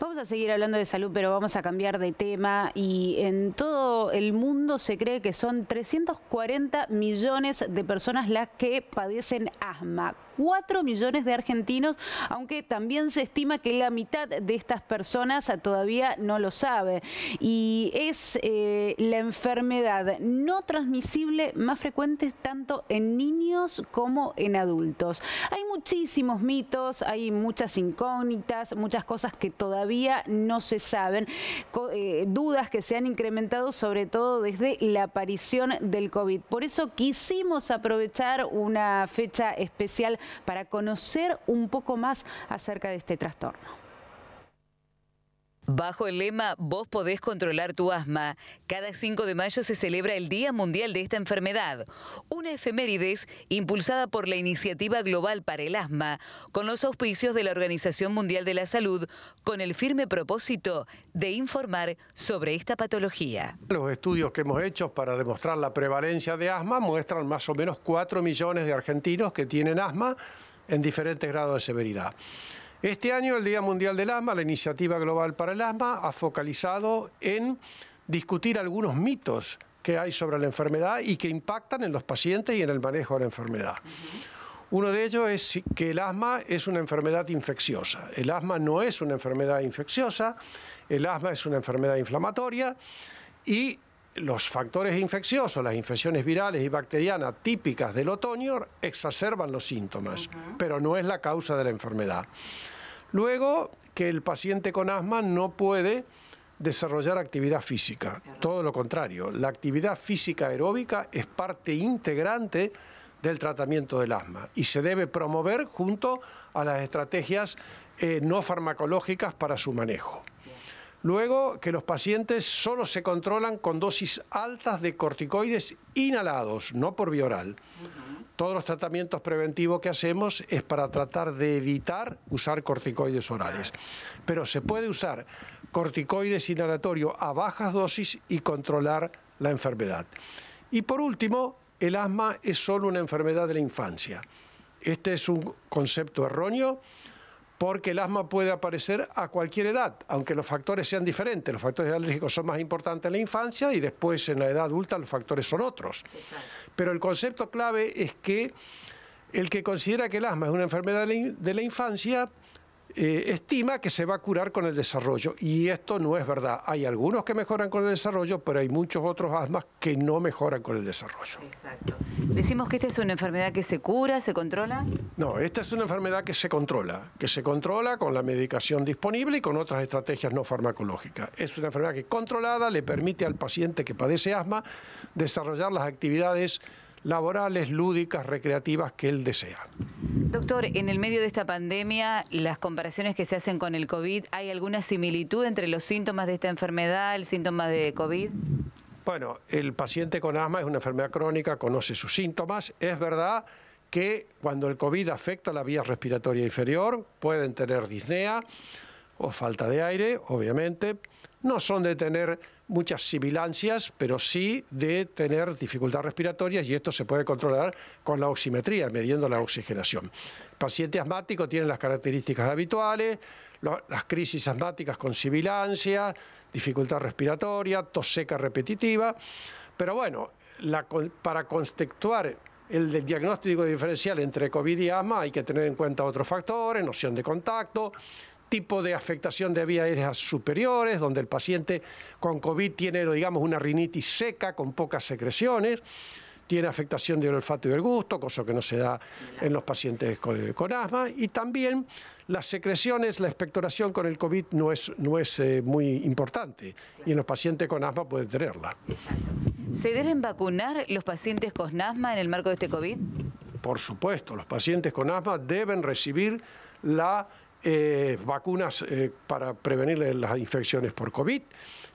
Vamos a seguir hablando de salud, pero vamos a cambiar de tema. Y en todo el mundo se cree que son 340 millones de personas las que padecen asma. 4 millones de argentinos, aunque también se estima que la mitad de estas personas todavía no lo sabe. Y es eh, la enfermedad no transmisible más frecuente tanto en niños como en adultos. Hay muchísimos mitos, hay muchas incógnitas, muchas cosas que todavía no se saben. Eh, dudas que se han incrementado sobre todo desde la aparición del COVID. Por eso quisimos aprovechar una fecha especial para conocer un poco más acerca de este trastorno. Bajo el lema Vos podés controlar tu asma, cada 5 de mayo se celebra el Día Mundial de esta enfermedad, una efemérides impulsada por la Iniciativa Global para el Asma, con los auspicios de la Organización Mundial de la Salud, con el firme propósito de informar sobre esta patología. Los estudios que hemos hecho para demostrar la prevalencia de asma muestran más o menos 4 millones de argentinos que tienen asma en diferentes grados de severidad. Este año el Día Mundial del Asma, la Iniciativa Global para el Asma, ha focalizado en discutir algunos mitos que hay sobre la enfermedad y que impactan en los pacientes y en el manejo de la enfermedad. Uno de ellos es que el asma es una enfermedad infecciosa. El asma no es una enfermedad infecciosa, el asma es una enfermedad inflamatoria y los factores infecciosos, las infecciones virales y bacterianas típicas del otoño, exacerban los síntomas, pero no es la causa de la enfermedad. Luego, que el paciente con asma no puede desarrollar actividad física, todo lo contrario, la actividad física aeróbica es parte integrante del tratamiento del asma y se debe promover junto a las estrategias eh, no farmacológicas para su manejo. Luego, que los pacientes solo se controlan con dosis altas de corticoides inhalados, no por vía oral. Todos los tratamientos preventivos que hacemos es para tratar de evitar usar corticoides orales. Ah, Pero se puede usar corticoides inhalatorio a bajas dosis y controlar la enfermedad. Y por último, el asma es solo una enfermedad de la infancia. Este es un concepto erróneo porque el asma puede aparecer a cualquier edad, aunque los factores sean diferentes. Los factores alérgicos son más importantes en la infancia y después en la edad adulta los factores son otros. Pero el concepto clave es que el que considera que el asma es una enfermedad de la infancia eh, estima que se va a curar con el desarrollo. Y esto no es verdad. Hay algunos que mejoran con el desarrollo, pero hay muchos otros asmas que no mejoran con el desarrollo. Exacto. ¿Decimos que esta es una enfermedad que se cura, se controla? No, esta es una enfermedad que se controla, que se controla con la medicación disponible y con otras estrategias no farmacológicas. Es una enfermedad que controlada le permite al paciente que padece asma desarrollar las actividades laborales, lúdicas, recreativas que él desea. Doctor, en el medio de esta pandemia, las comparaciones que se hacen con el COVID, ¿hay alguna similitud entre los síntomas de esta enfermedad, el síntoma de COVID? Bueno, el paciente con asma es una enfermedad crónica, conoce sus síntomas. Es verdad que cuando el COVID afecta la vía respiratoria inferior, pueden tener disnea o falta de aire, obviamente. No son de tener muchas sibilancias, pero sí de tener dificultad respiratorias y esto se puede controlar con la oximetría, midiendo la oxigenación. El paciente asmático tiene las características habituales, las crisis asmáticas con sibilancia, dificultad respiratoria, tos seca repetitiva, pero bueno, para contextuar el diagnóstico diferencial entre COVID y asma hay que tener en cuenta otros factores, noción de contacto, tipo de afectación de vías aéreas superiores, donde el paciente con COVID tiene, digamos, una rinitis seca con pocas secreciones, tiene afectación del olfato y del gusto, cosa que no se da en los pacientes con, asma, y también las secreciones, la expectoración con el COVID no es, no es eh, muy importante, y en los pacientes con asma puede tenerla. ¿Se deben vacunar los pacientes con asma en el marco de este COVID? Por supuesto, los pacientes con asma deben recibir la eh, vacunas eh, para prevenir las infecciones por COVID.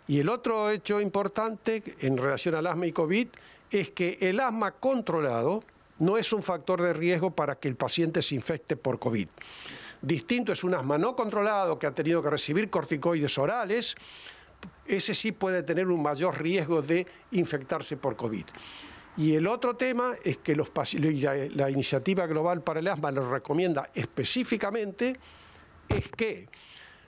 Y el otro hecho importante en relación al asma y COVID es que el asma controlado no es un factor de riesgo para que el paciente se infecte por COVID. Distinto es un asma no controlado que ha tenido que recibir corticoides orales, ese sí puede tener un mayor riesgo de infectarse por COVID. Y el otro tema es que los, la, la, Iniciativa Global para el Asma lo recomienda específicamente es que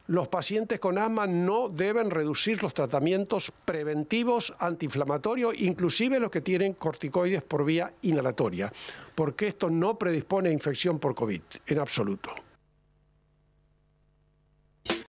los pacientes con asma no deben reducir los tratamientos preventivos antiinflamatorios, inclusive los que tienen corticoides por vía inhalatoria, porque esto no predispone a infección por COVID en absoluto.